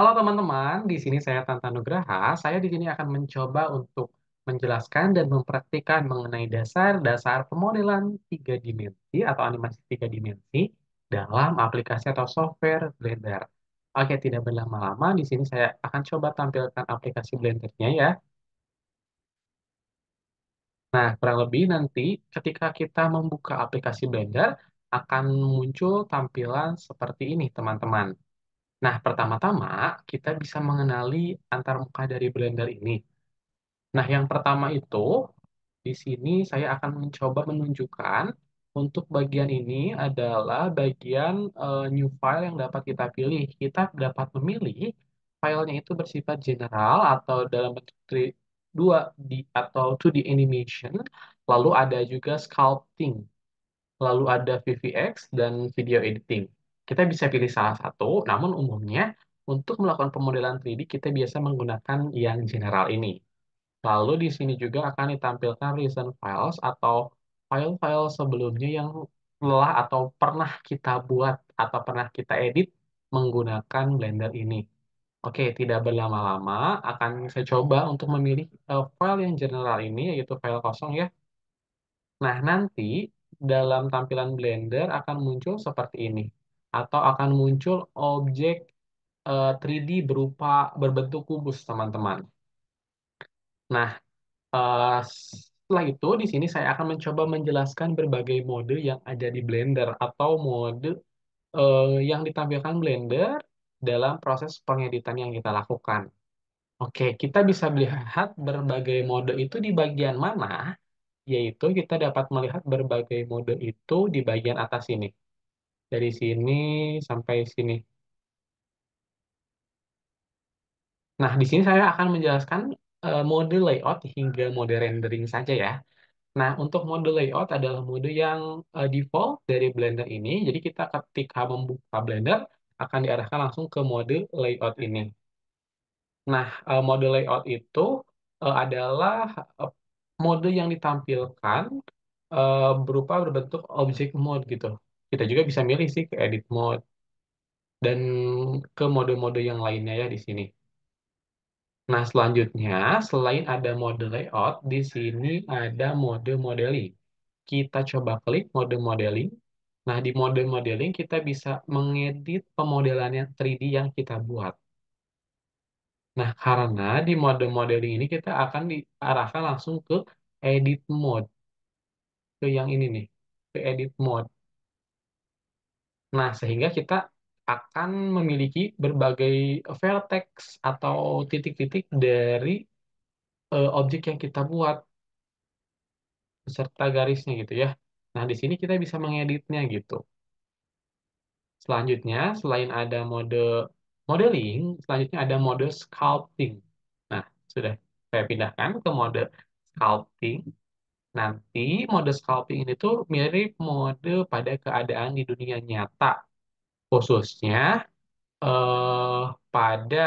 Halo teman-teman, di sini saya Tanta Nugraha. Saya di sini akan mencoba untuk menjelaskan dan mempraktikkan mengenai dasar-dasar pemodelan tiga dimensi atau animasi tiga dimensi dalam aplikasi atau software Blender. Oke, tidak berlama-lama, di sini saya akan coba tampilkan aplikasi Blendernya ya. Nah, kurang lebih nanti ketika kita membuka aplikasi Blender, akan muncul tampilan seperti ini, teman-teman. Nah, pertama-tama kita bisa mengenali antar muka dari blender ini. Nah, yang pertama itu di sini saya akan mencoba menunjukkan untuk bagian ini adalah bagian eh, new file yang dapat kita pilih. Kita dapat memilih filenya itu bersifat general atau dalam bentuk 2D atau 2D animation, lalu ada juga sculpting, lalu ada VFX dan video editing. Kita bisa pilih salah satu, namun umumnya untuk melakukan pemodelan 3D kita biasa menggunakan yang general ini. Lalu di sini juga akan ditampilkan recent files atau file-file sebelumnya yang telah atau pernah kita buat atau pernah kita edit menggunakan Blender ini. Oke, tidak berlama-lama akan saya coba untuk memilih eh, file yang general ini yaitu file kosong ya. Nah, nanti dalam tampilan Blender akan muncul seperti ini atau akan muncul objek uh, eh, 3D berupa berbentuk kubus, teman-teman. Nah, uh, setelah itu di sini saya akan mencoba menjelaskan berbagai mode yang ada di Blender atau mode uh, yang ditampilkan Blender dalam proses pengeditan yang kita lakukan. Oke, kita bisa melihat berbagai mode itu di bagian mana, yaitu kita dapat melihat berbagai mode itu di bagian atas ini dari sini sampai sini. Nah, di sini saya akan menjelaskan uh, mode layout hingga mode rendering saja ya. Nah, untuk mode layout adalah mode yang uh, default dari Blender ini. Jadi kita ketika membuka Blender, akan diarahkan langsung ke mode layout ini. Nah, uh, mode layout itu uh, adalah mode yang ditampilkan uh, berupa berbentuk objek mode gitu kita juga bisa milih sih ke edit mode dan ke mode-mode yang lainnya ya di sini. Nah, selanjutnya selain ada mode layout, di sini ada mode modeling. Kita coba klik mode modeling. Nah, di mode modeling kita bisa mengedit pemodelan yang 3D yang kita buat. Nah, karena di mode modeling ini kita akan diarahkan langsung ke edit mode. Ke yang ini nih, ke edit mode. Nah, sehingga kita akan memiliki berbagai vertex atau titik-titik dari uh, objek yang kita buat serta garisnya gitu ya. Nah, di sini kita bisa mengeditnya gitu. Selanjutnya, selain ada mode modeling, selanjutnya ada mode sculpting. Nah, sudah saya pindahkan ke mode sculpting. Nanti mode scalping ini tuh mirip mode pada keadaan di dunia nyata, khususnya eh, pada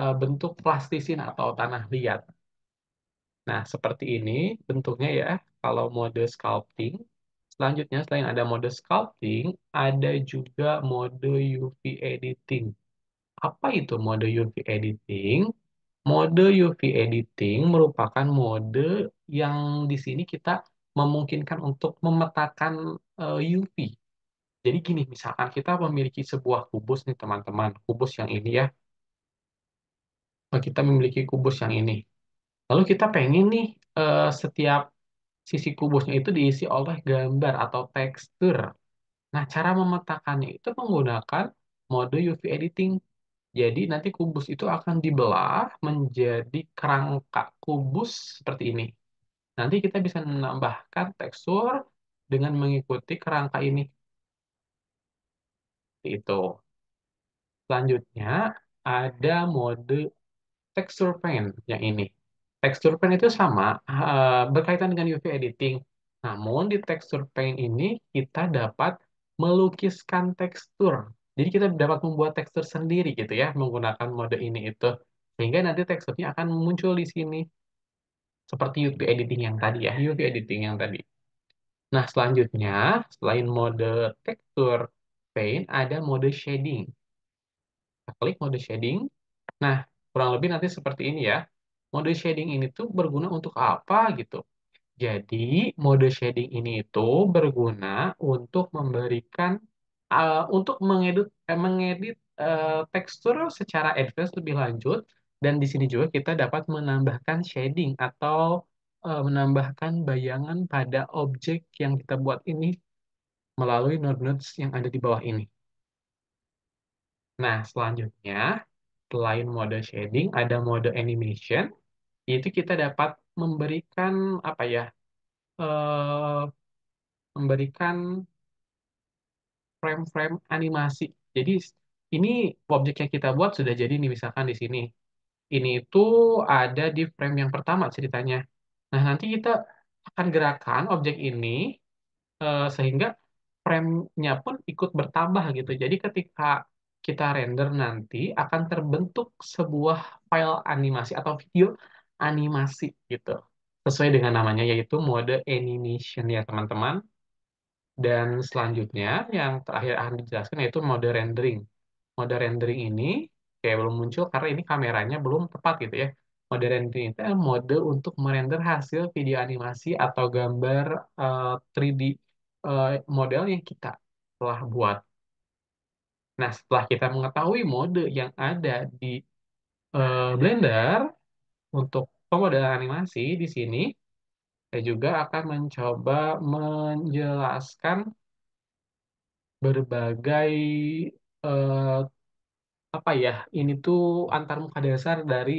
eh, bentuk plastisin atau tanah liat. Nah, seperti ini bentuknya ya, kalau mode scalping. Selanjutnya, selain ada mode scalping, ada juga mode UV editing. Apa itu mode UV editing? Mode UV editing merupakan mode yang di sini kita memungkinkan untuk memetakan eh, UV. Jadi gini, misalkan kita memiliki sebuah kubus nih teman-teman, kubus yang ini ya. Eh, kita memiliki kubus yang ini. Lalu kita pengen nih eh, setiap sisi kubusnya itu diisi oleh gambar atau tekstur. Nah, cara memetakannya itu menggunakan mode UV editing jadi nanti kubus itu akan dibelah menjadi kerangka kubus seperti ini. Nanti kita bisa menambahkan tekstur dengan mengikuti kerangka ini. itu. Selanjutnya ada mode texture paint yang ini. Texture paint itu sama eh, berkaitan dengan UV editing. Namun di texture paint ini kita dapat melukiskan tekstur jadi kita dapat membuat tekstur sendiri gitu ya menggunakan mode ini itu. Sehingga nanti teksturnya akan muncul di sini. Seperti UV editing yang tadi ya, UV editing yang tadi. Nah, selanjutnya selain mode tekstur paint ada mode shading. Kita klik mode shading. Nah, kurang lebih nanti seperti ini ya. Mode shading ini tuh berguna untuk apa gitu. Jadi, mode shading ini itu berguna untuk memberikan uh, untuk mengedit eh, mengedit uh, tekstur secara advance lebih lanjut dan di sini juga kita dapat menambahkan shading atau uh, menambahkan bayangan pada objek yang kita buat ini melalui node-nodes yang ada di bawah ini. Nah, selanjutnya selain mode shading ada mode animation yaitu kita dapat memberikan apa ya? Uh, memberikan frame-frame animasi. Jadi ini objek yang kita buat sudah jadi nih misalkan di sini. Ini itu ada di frame yang pertama ceritanya. Nah, nanti kita akan gerakan objek ini eh, sehingga frame-nya pun ikut bertambah gitu. Jadi ketika kita render nanti akan terbentuk sebuah file animasi atau video animasi gitu. Sesuai dengan namanya yaitu mode animation ya teman-teman. Dan selanjutnya yang terakhir akan dijelaskan yaitu mode rendering. Mode rendering ini kayak belum muncul karena ini kameranya belum tepat gitu ya. Mode rendering itu adalah mode untuk merender hasil video animasi atau gambar uh, eh, 3D uh, eh, model yang kita telah buat. Nah, setelah kita mengetahui mode yang ada di uh, Blender untuk pemodelan animasi di sini, saya juga akan mencoba menjelaskan berbagai eh, apa ya ini tuh antar muka dasar dari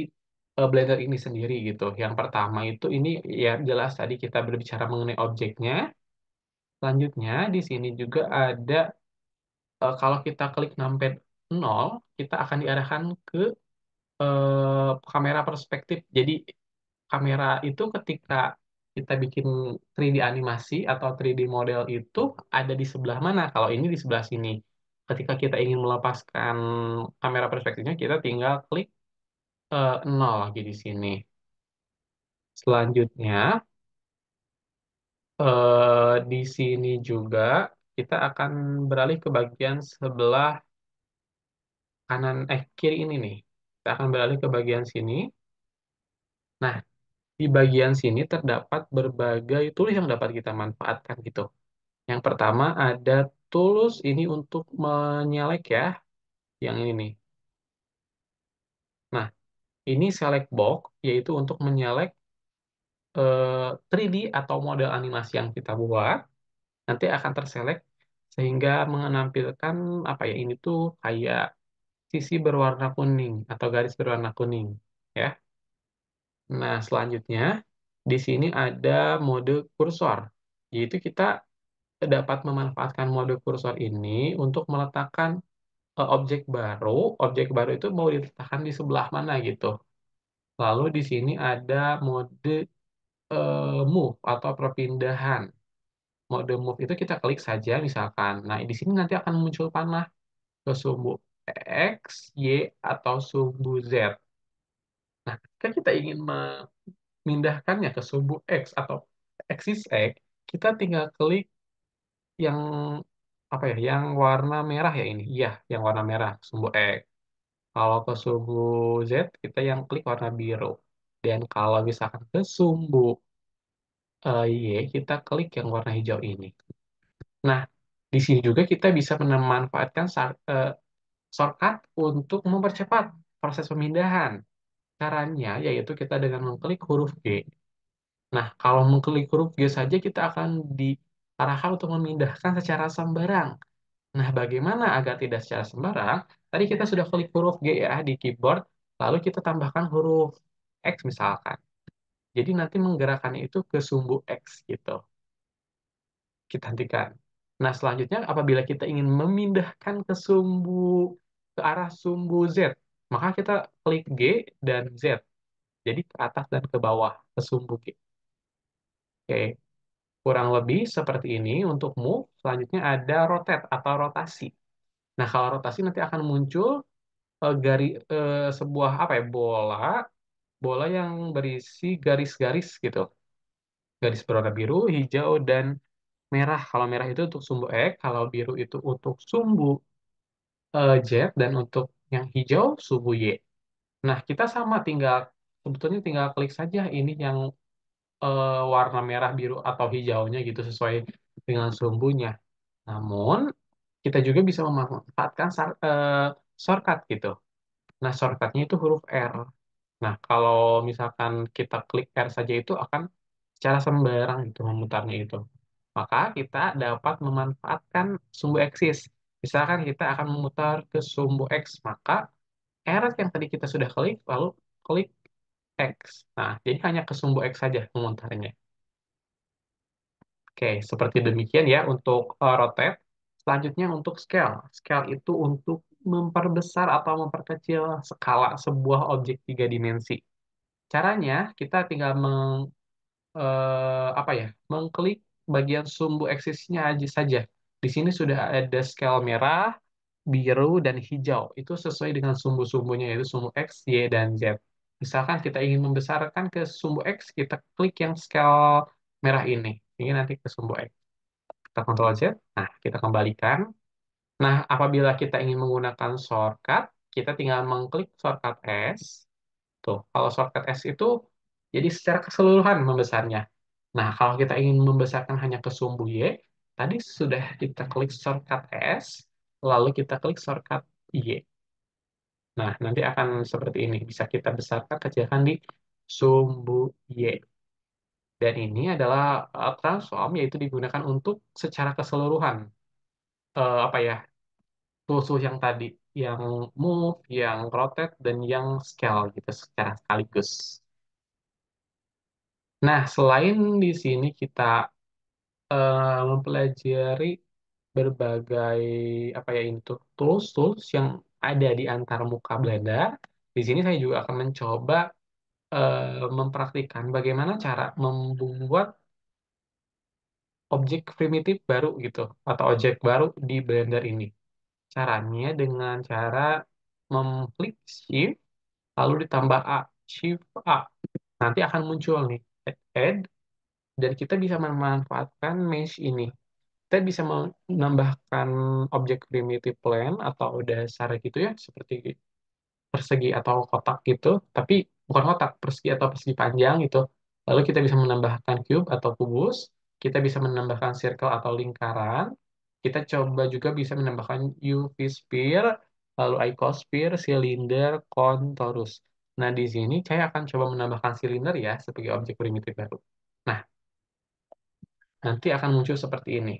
eh, Blender ini sendiri gitu. Yang pertama itu ini ya jelas tadi kita berbicara mengenai objeknya. Selanjutnya di sini juga ada eh, kalau kita klik numpad 0, kita akan diarahkan ke eh, kamera perspektif. Jadi kamera itu ketika kita bikin 3D animasi atau 3D model itu ada di sebelah mana. Kalau ini di sebelah sini. Ketika kita ingin melepaskan kamera perspektifnya, kita tinggal klik uh, nol lagi di sini. Selanjutnya, uh, di sini juga kita akan beralih ke bagian sebelah kanan, eh kiri ini nih. Kita akan beralih ke bagian sini. Nah, di bagian sini terdapat berbagai tools yang dapat kita manfaatkan gitu. Yang pertama ada tools ini untuk menyelek ya, yang ini nih. Nah, ini select box yaitu untuk menyelek eh, 3D atau model animasi yang kita buat. Nanti akan terselek sehingga menampilkan apa ya ini tuh kayak sisi berwarna kuning atau garis berwarna kuning ya. Nah, selanjutnya di sini ada mode kursor, yaitu kita dapat memanfaatkan mode kursor ini untuk meletakkan uh, objek baru. Objek baru itu mau diletakkan di sebelah mana gitu. Lalu di sini ada mode uh, move atau perpindahan. Mode move itu kita klik saja misalkan. Nah, di sini nanti akan muncul panah ke sumbu X, Y, atau sumbu Z. Nah, ketika kita ingin memindahkannya ke sumbu X atau eksis X, kita tinggal klik yang apa ya, yang warna merah ya ini. Iya, yang warna merah, sumbu X. Kalau ke sumbu Z, kita yang klik warna biru. Dan kalau misalkan ke sumbu uh, Y, kita klik yang warna hijau ini. Nah, di sini juga kita bisa memanfaatkan eh, shortcut untuk mempercepat proses pemindahan. Caranya yaitu kita dengan mengklik huruf G. Nah, kalau mengklik huruf G saja kita akan diarahkan untuk memindahkan secara sembarang. Nah, bagaimana agar tidak secara sembarang? Tadi kita sudah klik huruf G ya di keyboard, lalu kita tambahkan huruf X misalkan. Jadi nanti menggerakkan itu ke sumbu X gitu. Kita hentikan. Nah, selanjutnya apabila kita ingin memindahkan ke sumbu ke arah sumbu Z, maka kita klik G dan Z. Jadi ke atas dan ke bawah, ke sumbu G. Oke, kurang lebih seperti ini untuk move. Selanjutnya ada rotate atau rotasi. Nah, kalau rotasi nanti akan muncul eh, gari, e, sebuah apa ya bola, bola yang berisi garis-garis gitu. Garis berwarna biru, hijau, dan merah. Kalau merah itu untuk sumbu X, kalau biru itu untuk sumbu e, Z, dan untuk yang hijau suhu Y. Nah, kita sama tinggal sebetulnya tinggal klik saja ini yang eh, warna merah, biru atau hijaunya gitu sesuai dengan sumbunya. Namun kita juga bisa memanfaatkan eh, shortcut gitu. Nah, shortcutnya itu huruf R. Nah, kalau misalkan kita klik R saja itu akan secara sembarang gitu memutarnya itu. Maka kita dapat memanfaatkan sumbu eksis Misalkan kita akan memutar ke sumbu X, maka eret yang tadi kita sudah klik, lalu klik X. Nah, jadi hanya ke sumbu X saja memutarnya. Oke, seperti demikian ya untuk uh, rotate. Selanjutnya untuk scale. Scale itu untuk memperbesar atau memperkecil skala sebuah objek tiga dimensi. Caranya kita tinggal meng, eh, apa ya, mengklik bagian sumbu eksisnya aja saja. Di sini sudah ada scale merah, biru, dan hijau. Itu sesuai dengan sumbu-sumbunya, yaitu sumbu X, Y, dan Z. Misalkan kita ingin membesarkan ke sumbu X, kita klik yang scale merah ini. Ini nanti ke sumbu X. Kita kontrol Z. Nah, kita kembalikan. Nah, apabila kita ingin menggunakan shortcut, kita tinggal mengklik shortcut S. Tuh, kalau shortcut S itu jadi secara keseluruhan membesarnya. Nah, kalau kita ingin membesarkan hanya ke sumbu Y, Tadi sudah kita klik shortcut S, lalu kita klik shortcut Y. Nah, nanti akan seperti ini. Bisa kita besarkan, kecilkan di sumbu Y. Dan ini adalah transform, eh, yaitu digunakan untuk secara keseluruhan. Uh, apa ya, tools yang tadi, yang move, yang rotate, dan yang scale gitu secara sekaligus. Nah, selain di sini kita Eh, mempelajari berbagai apa ya itu tools tools yang ada di antar muka hmm. Blender Di sini saya juga akan mencoba uh, mempraktikkan bagaimana cara membuat objek primitif baru gitu atau objek baru di Blender ini. Caranya dengan cara memklik shift lalu ditambah A, shift A. Nanti akan muncul nih add dan kita bisa memanfaatkan mesh ini. Kita bisa menambahkan objek primitive plan atau udah dasar gitu ya, seperti persegi atau kotak gitu, tapi bukan kotak, persegi atau persegi panjang gitu. Lalu kita bisa menambahkan cube atau kubus, kita bisa menambahkan circle atau lingkaran, kita coba juga bisa menambahkan UV sphere, lalu icosphere, silinder, torus. Nah, di sini saya akan coba menambahkan silinder ya sebagai objek primitif baru. Nah, nanti akan muncul seperti ini.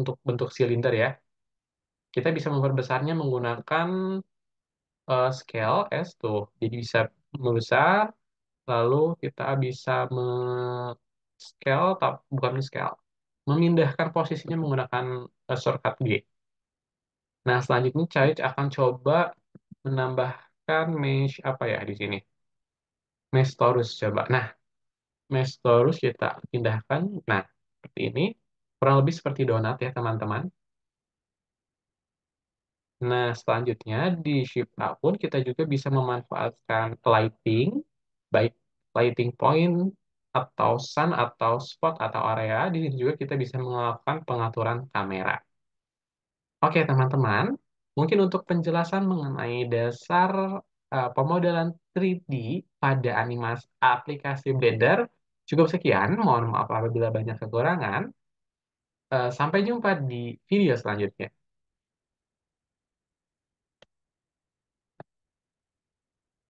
Untuk bentuk silinder ya. Kita bisa memperbesarnya menggunakan uh, scale S tuh. Jadi bisa membesar, lalu kita bisa me scale, tapi bukan scale. Memindahkan posisinya menggunakan uh, shortcut G. Nah, selanjutnya Cahit akan coba menambahkan mesh apa ya di sini? Mesh torus coba. Nah, Nestorus kita pindahkan. Nah, seperti ini. Kurang lebih seperti donat ya, teman-teman. Nah, selanjutnya di shift pun kita juga bisa memanfaatkan lighting, baik lighting point, atau sun, atau spot, atau area. Di sini juga kita bisa melakukan pengaturan kamera. Oke, teman-teman. Mungkin untuk penjelasan mengenai dasar uh, pemodelan 3D pada animasi aplikasi Blender Cukup sekian, mohon maaf apabila banyak kekurangan. Eh, sampai jumpa di video selanjutnya.